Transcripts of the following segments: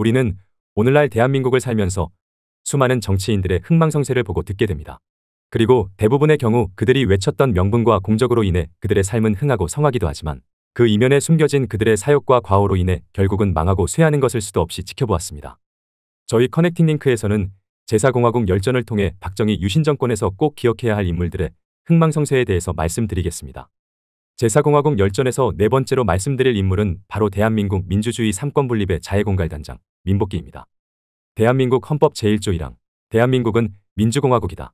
우리는 오늘날 대한민국을 살면서 수많은 정치인들의 흥망성쇠를 보고 듣게 됩니다. 그리고 대부분의 경우 그들이 외쳤던 명분과 공적으로 인해 그들의 삶은 흥하고 성하기도 하지만 그 이면에 숨겨진 그들의 사욕과 과오로 인해 결국은 망하고 쇠하는 것을 수도 없이 지켜보았습니다. 저희 커넥팅 링크에서는 제사공화국 열전을 통해 박정희 유신 정권에서 꼭 기억해야 할 인물들의 흥망성쇠에 대해서 말씀드리겠습니다. 제4공화국 열전에서 네 번째로 말씀드릴 인물은 바로 대한민국 민주주의 삼권분립의 자해공갈단장 민복기입니다. 대한민국 헌법 제1조 1항 대한민국은 민주공화국이다.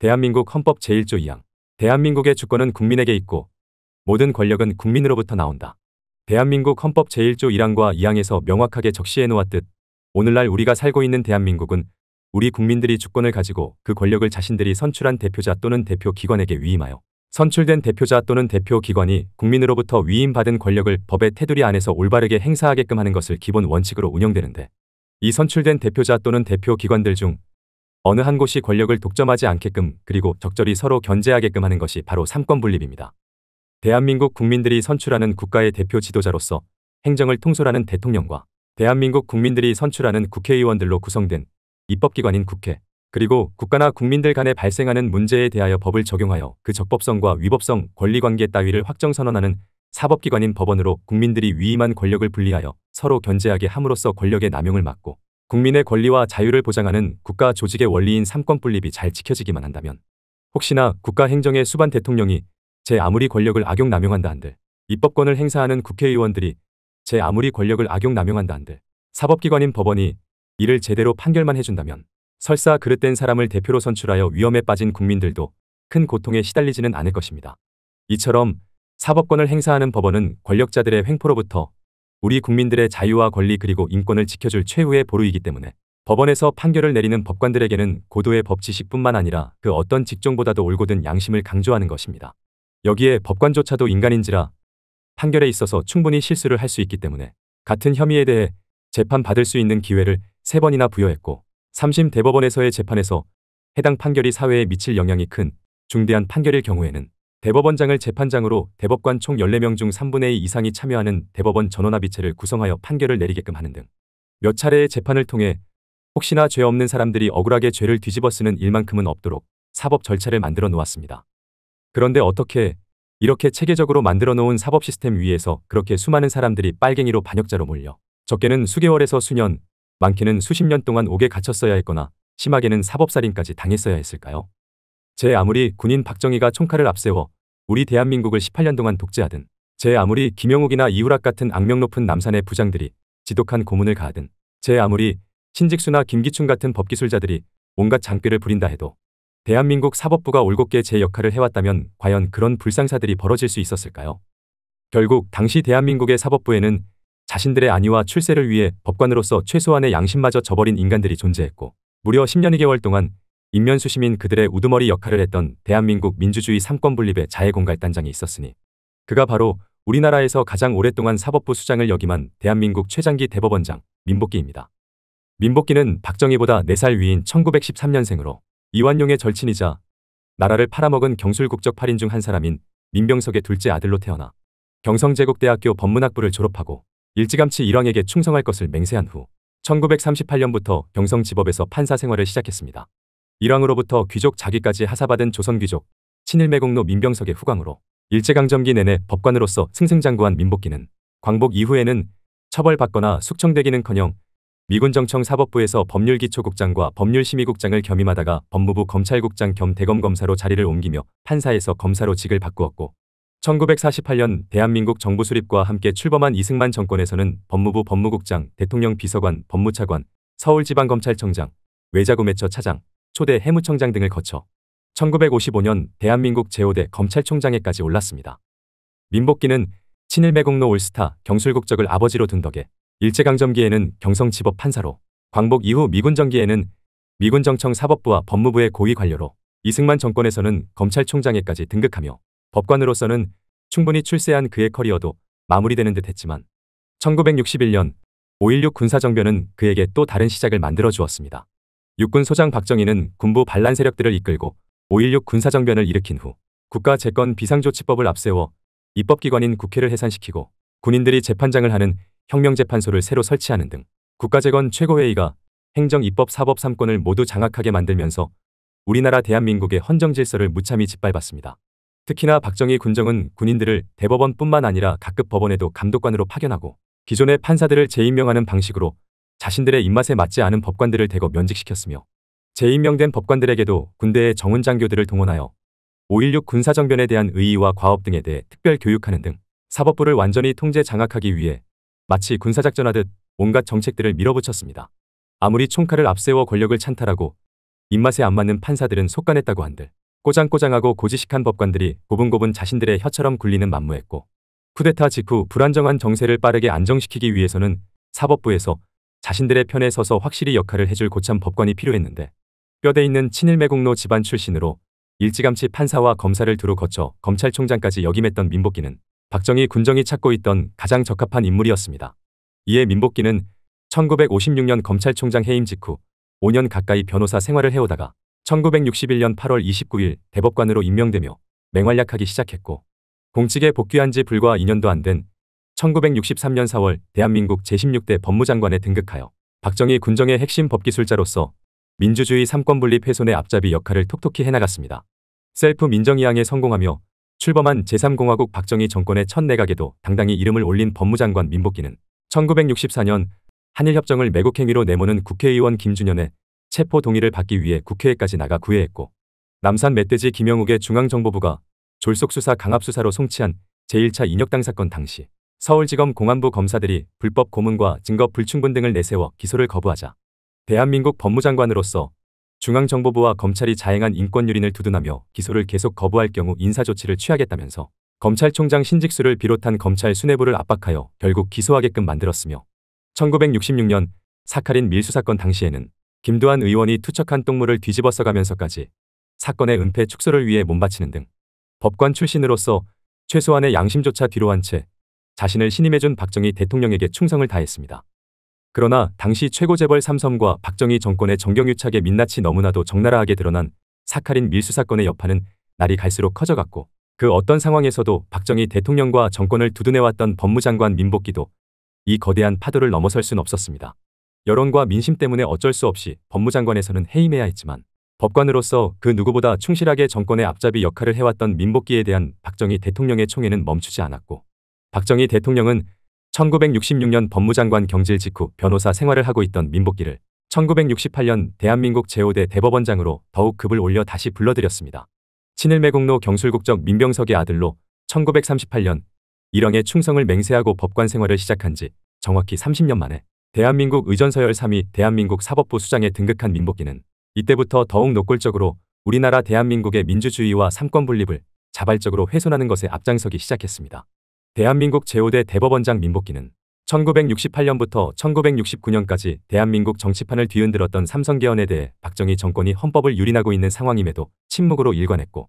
대한민국 헌법 제1조 2항 대한민국의 주권은 국민에게 있고 모든 권력은 국민으로부터 나온다. 대한민국 헌법 제1조 1항과 2항에서 명확하게 적시해놓았듯 오늘날 우리가 살고 있는 대한민국은 우리 국민들이 주권을 가지고 그 권력을 자신들이 선출한 대표자 또는 대표 기관에게 위임하여 선출된 대표자 또는 대표 기관이 국민으로부터 위임받은 권력을 법의 테두리 안에서 올바르게 행사하게끔 하는 것을 기본 원칙으로 운영되는데 이 선출된 대표자 또는 대표 기관들 중 어느 한 곳이 권력을 독점하지 않게끔 그리고 적절히 서로 견제하게끔 하는 것이 바로 삼권분립입니다. 대한민국 국민들이 선출하는 국가의 대표 지도자로서 행정을 통솔하는 대통령과 대한민국 국민들이 선출하는 국회의원들로 구성된 입법기관인 국회, 그리고 국가나 국민들 간에 발생하는 문제에 대하여 법을 적용하여 그 적법성과 위법성, 권리관계 따위를 확정 선언하는 사법기관인 법원으로 국민들이 위임한 권력을 분리하여 서로 견제하게 함으로써 권력의 남용을 막고 국민의 권리와 자유를 보장하는 국가 조직의 원리인 삼권 분립이 잘 지켜지기만 한다면 혹시나 국가 행정의 수반 대통령이 제 아무리 권력을 악용 남용한다 한들 입법권을 행사하는 국회의원들이 제 아무리 권력을 악용 남용한다 한들 사법기관인 법원이 이를 제대로 판결만 해준다면 설사 그릇된 사람을 대표로 선출하여 위험에 빠진 국민들도 큰 고통에 시달리지는 않을 것입니다. 이처럼 사법권을 행사하는 법원은 권력자들의 횡포로부터 우리 국민들의 자유와 권리 그리고 인권을 지켜줄 최후의 보루이기 때문에 법원에서 판결을 내리는 법관들에게는 고도의 법치식뿐만 아니라 그 어떤 직종보다도 올곧은 양심을 강조하는 것입니다. 여기에 법관조차도 인간인지라 판결에 있어서 충분히 실수를 할 수 있기 때문에 같은 혐의에 대해 재판받을 수 있는 기회를 세번이나 부여했고 3심 대법원에서의 재판에서 해당 판결이 사회에 미칠 영향이 큰 중대한 판결일 경우에는 대법원장을 재판장으로 대법관 총 14명 중 3분의 2 이상이 참여하는 대법원 전원합의체를 구성하여 판결을 내리게끔 하는 등 몇 차례의 재판을 통해 혹시나 죄 없는 사람들이 억울하게 죄를 뒤집어 쓰는 일만큼은 없도록 사법 절차를 만들어 놓았습니다. 그런데 어떻게 이렇게 체계적으로 만들어 놓은 사법 시스템 위에서 그렇게 수많은 사람들이 빨갱이로 반역자로 몰려 적게는 수개월에서 수년, 많게는 수십 년 동안 옥에 갇혔어야 했거나 심하게는 사법살인까지 당했어야 했을까요? 제 아무리 군인 박정희가 총칼을 앞세워 우리 대한민국을 18년 동안 독재하든 제 아무리 김영욱이나 이우락 같은 악명 높은 남산의 부장들이 지독한 고문을 가하든 제 아무리 신직수나 김기춘 같은 법기술자들이 온갖 장꾀를 부린다 해도 대한민국 사법부가 올곧게 제 역할을 해왔다면 과연 그런 불상사들이 벌어질 수 있었을까요? 결국 당시 대한민국의 사법부에는 자신들의 안위와 출세를 위해 법관으로서 최소한의 양심마저 저버린 인간들이 존재했고 무려 10년 2개월 동안 인면수심인 그들의 우두머리 역할을 했던 대한민국 민주주의 삼권분립의 자해공갈단장이 있었으니 그가 바로 우리나라에서 가장 오랫동안 사법부 수장을 역임한 대한민국 최장기 대법원장 민복기입니다. 민복기는 박정희보다 4살 위인 1913년생으로 이완용의 절친이자 나라를 팔아먹은 경술국적 8인 중 한 사람인 민병석의 둘째 아들로 태어나 경성제국대학교 법문학부를 졸업하고 일찌감치 일왕에게 충성할 것을 맹세한 후 1938년부터 경성지법에서 판사 생활을 시작했습니다. 일왕으로부터 귀족 자기까지 하사받은 조선귀족 친일매국노 민병석의 후광으로 일제강점기 내내 법관으로서 승승장구한 민복기는 광복 이후에는 처벌받거나 숙청되기는커녕 미군정청사법부에서 법률기초국장과 법률심의국장을 겸임하다가 법무부 검찰국장 겸 대검검사로 자리를 옮기며 판사에서 검사로 직을 바꾸었고 1948년 대한민국 정부 수립과 함께 출범한 이승만 정권에서는 법무부 법무국장, 대통령 비서관, 법무차관, 서울지방검찰청장, 외자구매처 차장, 초대 해무청장 등을 거쳐 1955년 대한민국 제5대 검찰총장에까지 올랐습니다. 민복기는 친일매국노 올스타 경술국적을 아버지로 둔 덕에 일제강점기에는 경성지법 판사로 광복 이후 미군정기에는 미군정청 사법부와 법무부의 고위 관료로 이승만 정권에서는 검찰총장에까지 등극하며 법관으로서는 충분히 출세한 그의 커리어도 마무리되는 듯 했지만 1961년 5.16 군사정변은 그에게 또 다른 시작을 만들어 주었습니다. 육군 소장 박정희는 군부 반란 세력들을 이끌고 5.16 군사정변을 일으킨 후 국가 재건 비상조치법을 앞세워 입법기관인 국회를 해산시키고 군인들이 재판장을 하는 혁명재판소를 새로 설치하는 등 국가재건 최고회의가 행정, 입법, 사법 3권을 모두 장악하게 만들면서 우리나라 대한민국의 헌정질서를 무참히 짓밟았습니다. 특히나 박정희 군정은 군인들을 대법원뿐만 아니라 각급 법원에도 감독관으로 파견하고 기존의 판사들을 재임명하는 방식으로 자신들의 입맛에 맞지 않은 법관들을 대거 면직시켰으며 재임명된 법관들에게도 군대의 정훈 장교들을 동원하여 5.16 군사정변에 대한 의의와 과업 등에 대해 특별 교육하는 등 사법부를 완전히 통제 장악하기 위해 마치 군사작전하듯 온갖 정책들을 밀어붙였습니다. 아무리 총칼을 앞세워 권력을 찬탈하고 입맛에 안 맞는 판사들은 속간했다고 한들 꼬장꼬장하고 고지식한 법관들이 고분고분 자신들의 혀처럼 굴리는 만무했고 쿠데타 직후 불안정한 정세를 빠르게 안정시키기 위해서는 사법부에서 자신들의 편에 서서 확실히 역할을 해줄 고참 법관이 필요했는데 뼈대 있는 친일매국노 집안 출신으로 일찌감치 판사와 검사를 두루 거쳐 검찰총장까지 역임했던 민복기는 박정희 군정이 찾고 있던 가장 적합한 인물이었습니다. 이에 민복기는 1956년 검찰총장 해임 직후 5년 가까이 변호사 생활을 해오다가 1961년 8월 29일 대법관으로 임명되며 맹활약하기 시작했고 공직에 복귀한 지 불과 2년도 안 된 1963년 4월 대한민국 제16대 법무장관에 등극하여 박정희 군정의 핵심 법기술자로서 민주주의 3권 분립 훼손의 앞잡이 역할을 톡톡히 해나갔습니다. 셀프 민정이항에 성공하며 출범한 제3공화국 박정희 정권의 첫 내각에도 당당히 이름을 올린 법무장관 민복기는 1964년 한일협정을 매국행위로 내모는 국회의원 김준현의 체포 동의를 받기 위해 국회에까지 나가 구애했고 남산 멧돼지 김영욱의 중앙정보부가 졸속수사 강압수사로 송치한 제1차 인혁당 사건 당시 서울지검 공안부 검사들이 불법 고문과 증거 불충분 등을 내세워 기소를 거부하자 대한민국 법무장관으로서 중앙정보부와 검찰이 자행한 인권유린을 두둔하며 기소를 계속 거부할 경우 인사조치를 취하겠다면서 검찰총장 신직수를 비롯한 검찰 수뇌부를 압박하여 결국 기소하게끔 만들었으며 1966년 사카린 밀수사건 당시에는 김두한 의원이 투척한 똥물을 뒤집어 써가면서까지 사건의 은폐 축소를 위해 몸바치는 등 법관 출신으로서 최소한의 양심조차 뒤로한 채 자신을 신임해준 박정희 대통령에게 충성을 다했습니다. 그러나 당시 최고재벌 삼성과 박정희 정권의 정경유착의 민낯이 너무나도 적나라하게 드러난 사카린 밀수 사건의 여파는 날이 갈수록 커져갔고 그 어떤 상황에서도 박정희 대통령과 정권을 두둔해왔던 법무장관 민복기도 이 거대한 파도를 넘어설 순 없었습니다. 여론과 민심 때문에 어쩔 수 없이 법무장관에서는 해임해야 했지만 법관으로서 그 누구보다 충실하게 정권의 앞잡이 역할을 해왔던 민복기에 대한 박정희 대통령의 총애는 멈추지 않았고 박정희 대통령은 1966년 법무장관 경질 직후 변호사 생활을 하고 있던 민복기를 1968년 대한민국 제5대 대법원장으로 더욱 급을 올려 다시 불러들였습니다. 친일매국노 경술국적 민병석의 아들로 1938년 일왕의 충성을 맹세하고 법관 생활을 시작한 지 정확히 30년 만에 대한민국 의전서열 3위 대한민국 사법부 수장에 등극한 민복기는 이때부터 더욱 노골적으로 우리나라 대한민국의 민주주의와 삼권분립을 자발적으로 훼손하는 것에 앞장서기 시작했습니다. 대한민국 제5대 대법원장 민복기는 1968년부터 1969년까지 대한민국 정치판을 뒤흔들었던 삼성계헌에 대해 박정희 정권이 헌법을 유린하고 있는 상황임에도 침묵으로 일관했고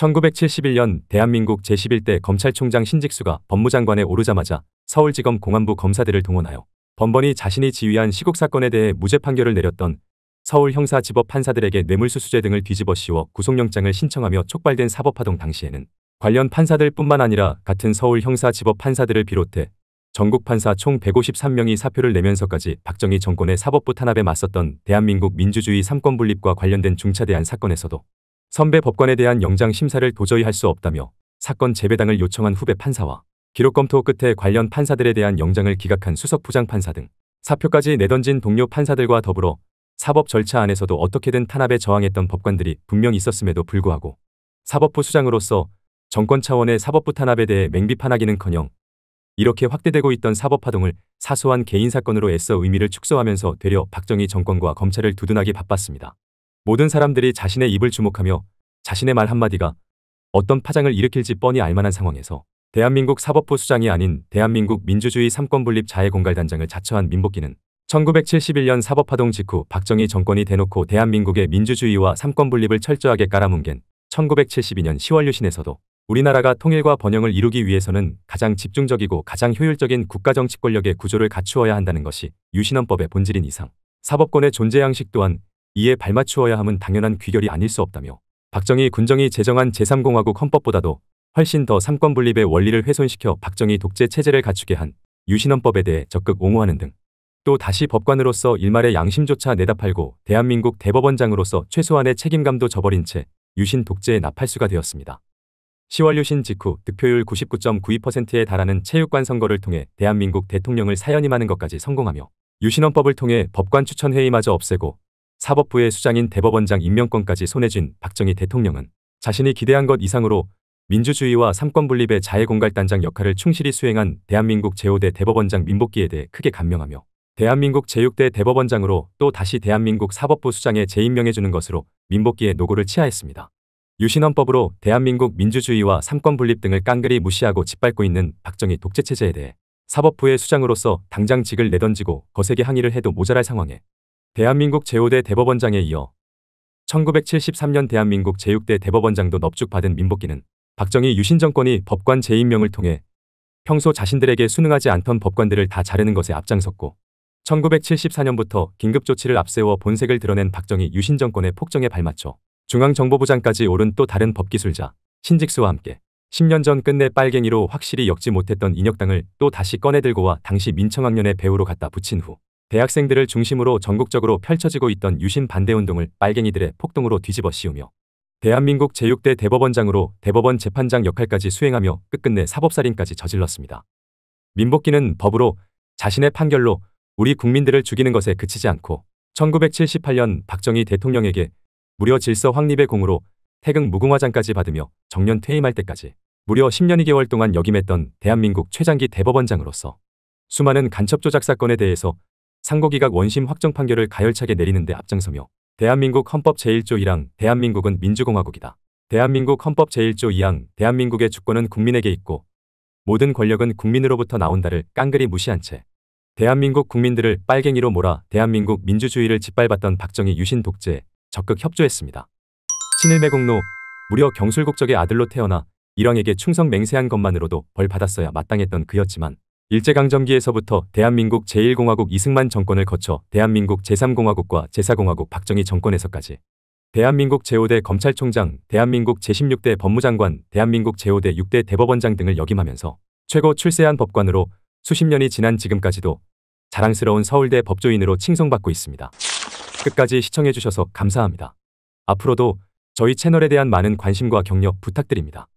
1971년 대한민국 제11대 검찰총장 신직수가 법무장관에 오르자마자 서울지검 공안부 검사들을 동원하여 번번이 자신이 지휘한 시국 사건에 대해 무죄 판결을 내렸던 서울 형사지법 판사들에게 뇌물수수죄 등을 뒤집어 씌워 구속영장을 신청하며 촉발된 사법파동 당시에는 관련 판사들뿐만 아니라 같은 서울 형사지법 판사들을 비롯해 전국 판사 총 153명이 사표를 내면서까지 박정희 정권의 사법부 탄압에 맞섰던 대한민국 민주주의 삼권 분립과 관련된 중차대한 사건에서도 선배 법관에 대한 영장 심사를 도저히 할 수 없다며 사건 재배당을 요청한 후배 판사와 기록 검토 끝에 관련 판사들에 대한 영장을 기각한 수석 부장판사 등 사표까지 내던진 동료 판사들과 더불어 사법 절차 안에서도 어떻게든 탄압에 저항했던 법관들이 분명 있었음에도 불구하고 사법부 수장으로서 정권 차원의 사법부 탄압에 대해 맹비판하기는커녕 이렇게 확대되고 있던 사법파동을 사소한 개인사건으로 애써 의미를 축소하면서 되려 박정희 정권과 검찰을 두둔하기 바빴습니다. 모든 사람들이 자신의 입을 주목하며 자신의 말 한마디가 어떤 파장을 일으킬지 뻔히 알만한 상황에서 대한민국 사법부수장이 아닌 대한민국 민주주의 삼권분립 자해공갈단장을 자처한 민복기는 1971년 사법파동 직후 박정희 정권이 대놓고 대한민국의 민주주의와 삼권분립을 철저하게 깔아뭉갠 1972년 10월 유신에서도 우리나라가 통일과 번영을 이루기 위해서는 가장 집중적이고 가장 효율적인 국가정치 권력의 구조를 갖추어야 한다는 것이 유신헌법의 본질인 이상 사법권의 존재 양식 또한 이에 발맞추어야 함은 당연한 귀결이 아닐 수 없다며 박정희 군정이 제정한 제3공화국 헌법보다도 훨씬 더 삼권분립의 원리를 훼손시켜 박정희 독재 체제를 갖추게 한 유신헌법에 대해 적극 옹호하는 등 또 다시 법관으로서 일말의 양심조차 내다팔고 대한민국 대법원장으로서 최소한의 책임감도 저버린 채 유신 독재의 나팔수가 되었습니다. 10월 유신 직후 득표율 99.92%에 달하는 체육관 선거를 통해 대한민국 대통령을 사연임하는 것까지 성공하며 유신헌법을 통해 법관 추천회의마저 없애고 사법부의 수장인 대법원장 임명권까지 손에 쥔 박정희 대통령은 자신이 기대한 것 이상으로 민주주의와 삼권분립의 자해공갈단장 역할을 충실히 수행한 대한민국 제5대 대법원장 민복기에 대해 크게 감명하며 대한민국 제6대 대법원장으로 또 다시 대한민국 사법부 수장에 재임명해주는 것으로 민복기의 노고를 치하했습니다. 유신헌법으로 대한민국 민주주의와 삼권분립 등을 깡그리 무시하고 짓밟고 있는 박정희 독재체제에 대해 사법부의 수장으로서 당장 직을 내던지고 거세게 항의를 해도 모자랄 상황에 대한민국 제5대 대법원장에 이어 1973년 대한민국 제6대 대법원장도 넙죽받은 민복기는 박정희 유신 정권이 법관 재임명을 통해 평소 자신들에게 순응하지 않던 법관들을 다 자르는 것에 앞장섰고 1974년부터 긴급조치를 앞세워 본색을 드러낸 박정희 유신 정권의 폭정에 발맞춰 중앙정보부장까지 오른 또 다른 법기술자 신직수와 함께 10년 전 끝내 빨갱이로 확실히 역지 못했던 인혁당을 또 다시 꺼내들고 와 당시 민청학년의 배우로 갖다 붙인 후 대학생들을 중심으로 전국적으로 펼쳐지고 있던 유신 반대운동을 빨갱이들의 폭동으로 뒤집어 씌우며 대한민국 제6대 대법원장으로 대법원 재판장 역할까지 수행하며 끝끝내 사법살인까지 저질렀습니다. 민복기는 법으로 자신의 판결로 우리 국민들을 죽이는 것에 그치지 않고 1978년 박정희 대통령에게 무려 질서 확립의 공으로 태극 무궁화장까지 받으며 정년 퇴임할 때까지 무려 10년 2개월 동안 역임했던 대한민국 최장기 대법원장으로서 수많은 간첩 조작 사건에 대해서 상고기각 원심 확정 판결을 가열차게 내리는데 앞장서며 대한민국 헌법 제1조 1항 대한민국은 민주공화국이다. 대한민국 헌법 제1조 2항 대한민국의 주권은 국민에게 있고 모든 권력은 국민으로부터 나온다를 깡그리 무시한 채 대한민국 국민들을 빨갱이로 몰아 대한민국 민주주의를 짓밟았던 박정희 유신 독재에 적극 협조했습니다. 친일매 공로 무려 경술국적의 아들로 태어나 일왕에게 충성 맹세한 것만으로도 벌 받았어야 마땅했던 그였지만 일제강점기에서부터 대한민국 제1공화국 이승만 정권을 거쳐 대한민국 제3공화국과 제4공화국 박정희 정권에서까지 대한민국 제5대 검찰총장, 대한민국 제16대 법무장관, 대한민국 제5대 6대 대법원장 등을 역임하면서 최고 출세한 법관으로 수십 년이 지난 지금까지도 자랑스러운 서울대 법조인으로 칭송받고 있습니다. 끝까지 시청해주셔서 감사합니다. 앞으로도 저희 채널에 대한 많은 관심과 격려 부탁드립니다.